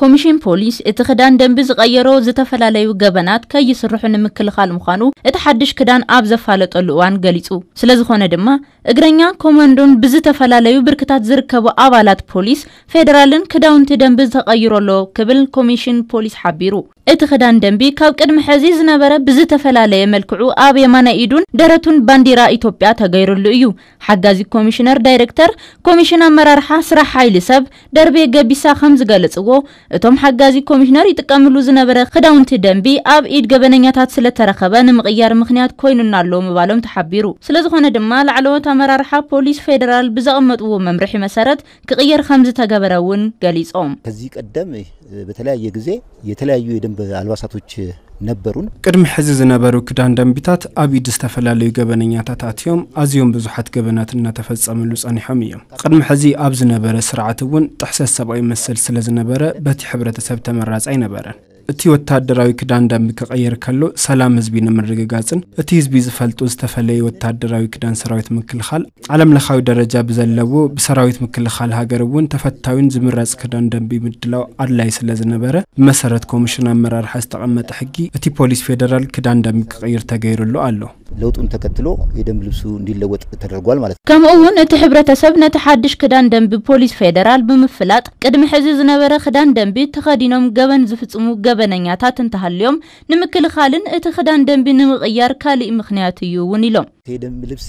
ኮሚሽን ፖሊስ እቲ ክዳን ደንቢ ዝቐየሮ ዝተፈላለዩ ገበናት ከይስርሑ ንምክልኻል ምዃኑ እቲ ሓድሽ ክዳን ኣብ ዘፋለጠሉ እዋን ገሊጹ ስለዝኾነ ድማ እግረኛ ኮመንዶን ብዝተፈላለዩ ብርክታት ዝርከቡ ኣባላት ፖሊስ ፌደራልን ክዳውንቲ ደንቢ ተቐይረሎ ክብል ኮሚሽን ፖሊስ ሓቢሩ እቲ ክዳን ደንቢ ካብ ቅድሚ ሕዚ ዝነበረ ብዝተፈላለየ መልክዑ ኣብ የማናይ ኢዱን ደረቱን ባንዲራ ኢትዮጵያ ተገይሩሉ እዩ ሓጋዚ ኮሚሽነር ዳይሬክተር ኮሚሽን ኣመራርሓ ስራሕ ሓይሊ ሰብ ደርቤ ገቢሳ ከም ዝገለጽዎ እቶም ሓጋዚ ኮሚሽነር ይጥቀምሉ ዝነበረ ክዳውንቲ ደንቢ ኣብ ኢድ ገበነኛታት ስለተረኸበ ንምቕያር ምክንያት ኮይኑና ኣሎ ምባሎም ተሓቢሩ ስለዝኾነ ድማ ላዕለዎት ኣመራርሓ ፖሊስ ፌደራል ብዘቐመጥዎ መምርሒ መሰረት ክቕየር ከም ዝተገበረ እውን ገሊፆም ከዚህ ቀደም በተለያየ ጊዜ የተለያዩ የደንብ አልባሳቶች ነበሩን ቅድሚ ሕዚ ዝነበሩ ክዳን ደንቢታት ኣብ ኢድ ዝተፈላለዩ ገበነኛታት ኣትዮም ኣዝዮም ብዙሓት ገበናት እናተፈጸምሉ ጸኒሖም እዮም ቅድሚ ሕዚ ኣብ ዝነበረ ስርዓት እውን ጥሕሰት ሰብኣዊ መሰል ስለ ዝነበረ በቲ ሕብረተሰብ ተመራጺ ኣይነበረን እቲ ወታደራዊ ክዳን ዳሚ ክቀይር ከሎ ሰላም ህዝቢ ንምርግጋፅን እቲ ህዝቢ ዝፈልጡ ዝተፈለየ ወታደራዊ ክዳን ሰራዊት ምክልኻል ዓለም ለኻዊ ደረጃ ብዘለዎ ብሰራዊት ምክልኻል ሃገር እውን ተፈታዊን ዝምረፅ ክዳን ደንቢ ምድላው ኣድላይ ስለ ዝነበረ ብመሰረት ኮሚሽን ኣመራርሓ ዝተቐመጠ ሕጊ እቲ ፖሊስ ፌደራል ክዳን ደንቢ ክቀይር ተገይሩሉ ኣሎ ለውጡን ተከትሎ የደንብ ልብሱ እንዲለወጥ ተደርጓል ማለት ነው። ከምኡ እውን እቲ ሕብረተሰብ ነቲ ሓድሽ ክዳን ደንቢ ፖሊስ ፌደራል ብምፍላጥ ቅድሚ ሕዚ ዝነበረ ክዳን ደንቢ ተኸዲኖም ገበን ዝፍፅሙ ገበነኛታት እንተሃልዮም ንምክልኻልን እቲ ክዳን ደንቢ ንምቕያር ካልእ ምክንያት እዩ እውን ኢሎም እቲ ደንቢ ልብስ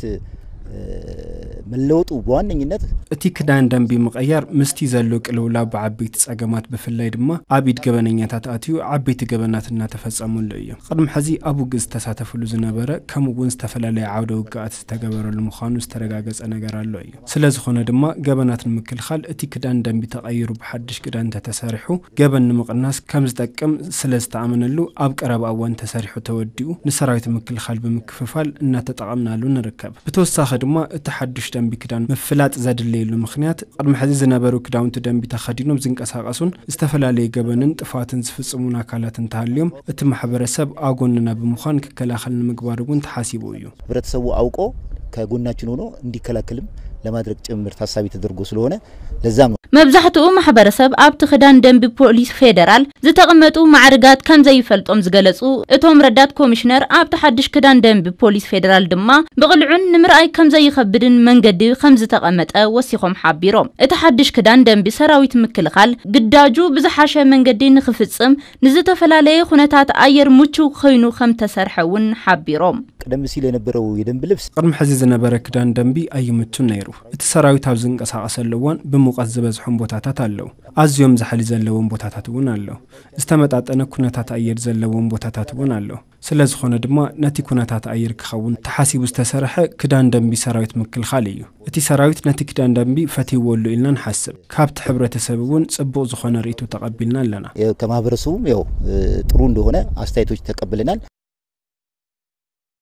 መለወጡ ብዋነኝነት እቲ ክዳን ደንቢ ምቀያር ምስቲ ዘሎ ቅልውላ ብዓበይቲ ፀገማት ብፍላይ ድማ ኣብ ኢድ ገበነኛታት ኣትዩ ዓበይቲ ገበናት እናተፈፀሙሉ እዮም ቅድሚ ሕዚ ኣብ ውግእ ዝተሳተፍሉ ዝነበረ ከምኡ እውን ዝተፈላለየ ዓውደ ውግኣት ዝተገበረሉ ምዃኑ ዝተረጋገፀ ነገር ኣሎ እዩ ስለዝኾነ ድማ ገበናት ንምክልኻል እቲ ክዳን ደንቢ ተቐይሩ ብሓድሽ ክዳን ተተሰሪሑ ገበን ንምቕናስ ከም ዝጠቅም ስለ ዝተኣመነሉ ኣብ ቀረባ እዋን ተሰሪሑ ተወዲኡ ንሰራዊት ምክልኻል ብምክፍፋል እናተጠቐምናሉ ንርከብ ብተወሳኺ ድማ እቲ ሓዱሽ ደንቢ ደንቢ ክዳን ምፍላጥ ዘድለየሉ ምክንያት ቅድሚ ሕዚ ዝነበሩ ክዳውንቲ ደንቢ ተኸዲኖም ዝንቀሳቀሱን ዝተፈላለየ ገበንን ጥፋትን ዝፍፅሙን ኣካላት እንተሃልዮም እቲ ማሕበረሰብ ኣጎንና ብምኳን ክከላኸል ንምግባር እውን ተሓሲቡ እዩ ሕብረተሰቡ ኣውቆ ከጎናችን ሆኖ እንዲከላከልም ለማድረግ ጭምር ታሳቢ ተደርጎ ስለሆነ ለዛም ነው መብዛሕትኡ ማሕበረሰብ ኣብቲ ክዳን ደንቢ ፖሊስ ፌደራል ዝተቐመጡ ማዕርጋት ከም ዘይፈልጦም ዝገለጹ እቶም ረዳት ኮሚሽነር ኣብቲ ሓድሽ ክዳን ደንቢ ፖሊስ ፌደራል ድማ ብቕልዑን ንምርኣይ ከም ዘይኸብድን መንገዲ ከም ዝተቐመጠ ወሲኾም ሓቢሮም እቲ ሓድሽ ክዳን ደንቢ ሰራዊት ምክልኻል ግዳጁ ብዝሓሸ መንገዲ ንኽፍጽም ንዝተፈላለየ ኩነታት ኣየር ምቹው ኮይኑ ከም ተሰርሐ እውን ሓቢሮም ቀደም ሲል የነበረው የደንቢ ልብስ ቅድሚ ሕዚ ዝነበረ ክዳን ደንቢ ኣይምቹን ነይሩ እቲ ሰራዊት ኣብ ዝንቀሳቐሰሉ እዋን ብሙቐት ዝበዝሖም ቦታታት ኣለው ኣዝዮም ዛሕሊ ዘለዎም ቦታታት እውን ኣለው ዝተመጣጠነ ኩነታት ኣየር ዘለዎም ቦታታት እውን ኣለው ስለ ዝኾነ ድማ ነቲ ኩነታት ኣየር ክኸውን ተሓሲቡ ዝተሰርሐ ክዳን ደንቢ ሰራዊት ምክልኻል እዩ እቲ ሰራዊት ነቲ ክዳን ደንቢ ፈትይዎሉ ኢልና ንሓስብ ካብቲ ሕብረተሰብ እውን ፅቡቅ ዝኾነ ርእቱ ተቐቢልና ኣለና ከማህበረሰቡ ጥሩ እንደሆነ ኣስተያየቶች ተቀብለናል